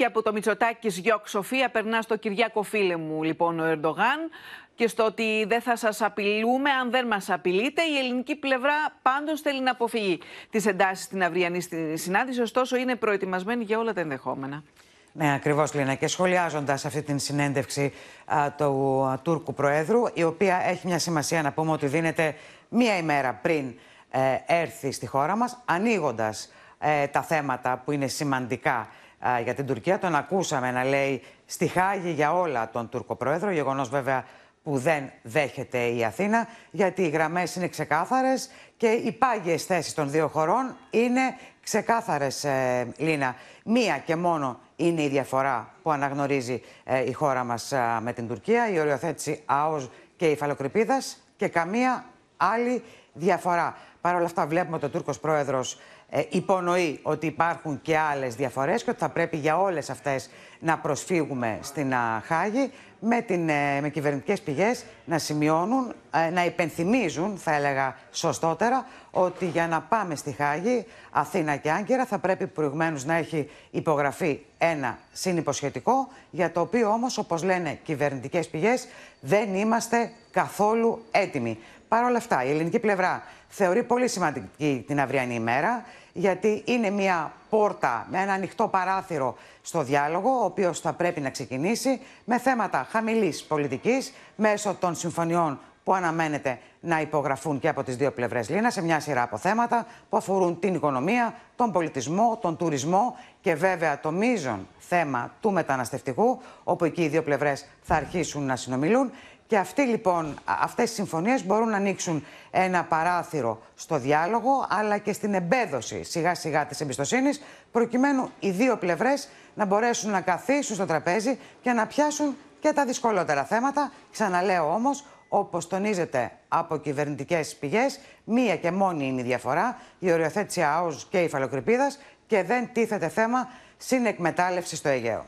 Και από το Μητσοτάκης Γιώκ Σοφία περνά στο Κυριάκο φίλε μου λοιπόν ο Ερντογάν και στο ότι δεν θα σας απειλούμε αν δεν μας απειλείτε. Η ελληνική πλευρά πάντως θέλει να αποφύγει τις εντάσεις στην αυριανή συνάντηση, ωστόσο είναι προετοιμασμένη για όλα τα ενδεχόμενα. Ναι, ακριβώς, Λίνα. Και σχολιάζοντας αυτή την συνέντευξη α, του Τούρκου Προέδρου, η οποία έχει μια σημασία να πούμε ότι δίνεται μία ημέρα πριν ε, έρθει στη χώρα μας, ανοίγοντας ε, τα θέματα που είναι σημαντικά για την Τουρκία. Τον ακούσαμε να λέει στη Χάγη για όλα τον Τούρκο Πρόεδρο, γεγονός βέβαια που δεν δέχεται η Αθήνα, γιατί οι γραμμές είναι ξεκάθαρες και οι πάγιες θέσεις των δύο χωρών είναι ξεκάθαρες, ε, Λίνα. Μία και μόνο είναι η διαφορά που αναγνωρίζει ε, η χώρα μας με την Τουρκία, η οριοθέτηση ΑΟΣ και η φαλοκρηπίδας και καμία άλλη διαφορά. Παρ' όλα αυτά, βλέπουμε ότι ο Τούρκος πρόεδρος ε, υπονοεί ότι υπάρχουν και άλλες διαφορές και ότι θα πρέπει για όλες αυτές να προσφύγουμε στην Χάγη με, την, ε, με κυβερνητικές πηγές να σημειώνουν, ε, να υπενθυμίζουν, θα έλεγα σωστότερα, ότι για να πάμε στη Χάγη, Αθήνα και Άγκυρα, θα πρέπει προηγουμένως να έχει υπογραφεί ένα συνυποσχετικό, για το οποίο όμως, όπως λένε κυβερνητικές πηγές, δεν είμαστε καθόλου έτοιμοι. Παρ' όλα αυτά, η ελληνική πλευρά θεωρεί πολύ σημαντική την αυριανή ημέρα γιατί είναι μια πόρτα με ένα ανοιχτό παράθυρο στο διάλογο, ο οποίος θα πρέπει να ξεκινήσει με θέματα χαμηλής πολιτικής μέσω των συμφωνιών που αναμένεται να υπογραφούν και από τις δύο πλευρές Λίνα σε μια σειρά από θέματα που αφορούν την οικονομία, τον πολιτισμό, τον τουρισμό και βέβαια το μείζον θέμα του μεταναστευτικού, όπου εκεί οι δύο πλευρές θα αρχίσουν να συνομιλούν. Και αυτοί λοιπόν, αυτές οι συμφωνίες μπορούν να ανοίξουν ένα παράθυρο στο διάλογο, αλλά και στην εμπέδωση σιγά σιγά της εμπιστοσύνης, προκειμένου οι δύο πλευρές να μπορέσουν να καθίσουν στο τραπέζι και να πιάσουν και τα δυσκολότερα θέματα. Ξαναλέω όμως, όπως τονίζεται από κυβερνητικές πηγές, μία και μόνη είναι η διαφορά, η οριοθέτηση ΑΟΣ και η φαλοκρηπίδας και δεν τίθεται θέμα συνεκμετάλλευση στο Αιγαίο.